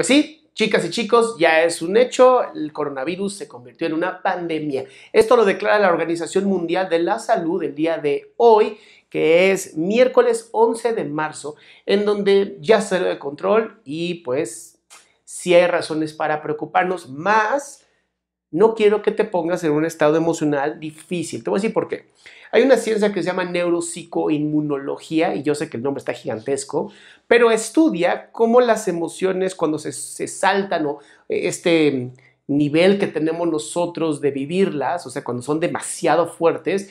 Pues sí, chicas y chicos, ya es un hecho, el coronavirus se convirtió en una pandemia. Esto lo declara la Organización Mundial de la Salud el día de hoy, que es miércoles 11 de marzo, en donde ya salió de control y pues si hay razones para preocuparnos más no quiero que te pongas en un estado emocional difícil. Te voy a decir por qué. Hay una ciencia que se llama neuropsicoinmunología, y yo sé que el nombre está gigantesco, pero estudia cómo las emociones cuando se, se saltan o e, este nivel que tenemos nosotros de vivirlas, o sea, cuando son demasiado fuertes,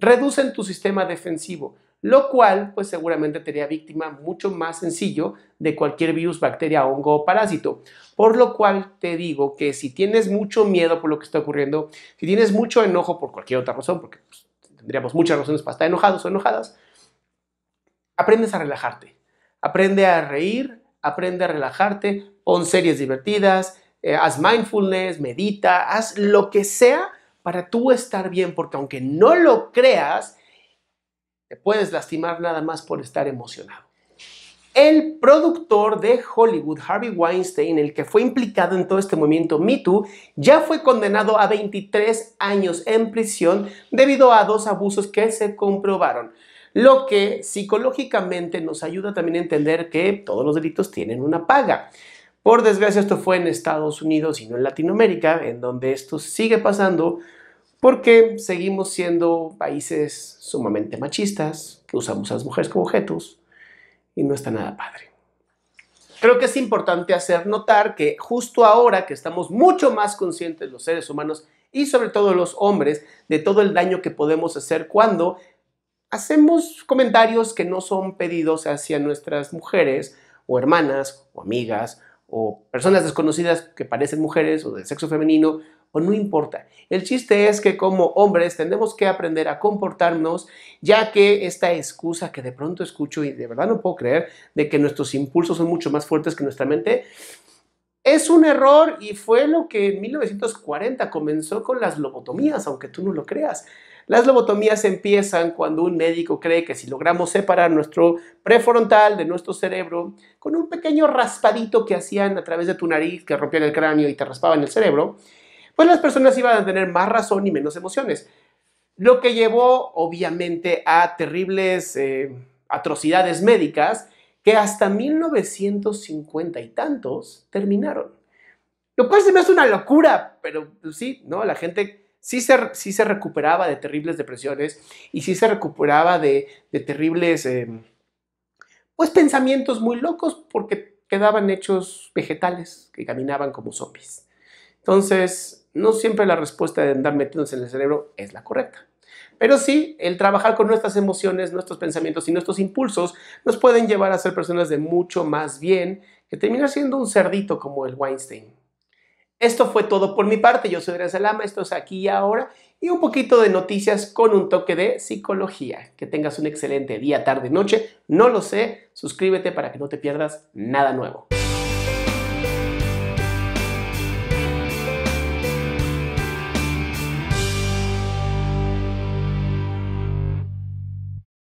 reducen tu sistema defensivo lo cual pues seguramente sería víctima mucho más sencillo de cualquier virus, bacteria, hongo o parásito. Por lo cual te digo que si tienes mucho miedo por lo que está ocurriendo, si tienes mucho enojo por cualquier otra razón, porque pues, tendríamos muchas razones para estar enojados o enojadas, aprendes a relajarte, aprende a reír, aprende a relajarte, pon series divertidas, eh, haz mindfulness, medita, haz lo que sea para tú estar bien, porque aunque no lo creas, te puedes lastimar nada más por estar emocionado. El productor de Hollywood, Harvey Weinstein, el que fue implicado en todo este movimiento Me ya fue condenado a 23 años en prisión debido a dos abusos que se comprobaron. Lo que psicológicamente nos ayuda también a entender que todos los delitos tienen una paga. Por desgracia, esto fue en Estados Unidos y no en Latinoamérica, en donde esto sigue pasando porque seguimos siendo países sumamente machistas, que usamos a las mujeres como objetos, y no está nada padre. Creo que es importante hacer notar que justo ahora que estamos mucho más conscientes los seres humanos y sobre todo los hombres de todo el daño que podemos hacer cuando hacemos comentarios que no son pedidos hacia nuestras mujeres o hermanas o amigas o personas desconocidas que parecen mujeres o de sexo femenino pues, no importa. El chiste es que como hombres tenemos que aprender a comportarnos, ya que esta excusa que de pronto escucho y de verdad no puedo creer de que nuestros impulsos son mucho más fuertes que nuestra mente, es un error y fue lo que en 1940 comenzó con las lobotomías, aunque tú no lo creas. Las lobotomías empiezan cuando un médico cree que si logramos separar nuestro prefrontal de nuestro cerebro con un pequeño raspadito que hacían a través de tu nariz, que rompían el cráneo y te raspaban el cerebro, pues las personas iban a tener más razón y menos emociones. Lo que llevó obviamente a terribles eh, atrocidades médicas que hasta 1950 y tantos terminaron. Lo cual se me hace una locura, pero sí, ¿no? La gente sí se, se recuperaba de terribles depresiones y sí se recuperaba de, terribles, eh, pues, pensamientos muy locos porque quedaban hechos vegetales que caminaban como zombies. Entonces, no siempre la respuesta de andar metiéndose en el cerebro es la correcta. Pero sí, el trabajar con nuestras emociones, nuestros pensamientos y nuestros impulsos nos pueden llevar a ser personas de mucho más bien que terminar siendo un cerdito como el Weinstein. Esto fue todo por mi parte. Yo soy Adrián Salama, esto es aquí y ahora y un poquito de noticias con un toque de psicología. Que tengas un excelente día, tarde, noche. No lo sé. Suscríbete para que no te pierdas nada nuevo.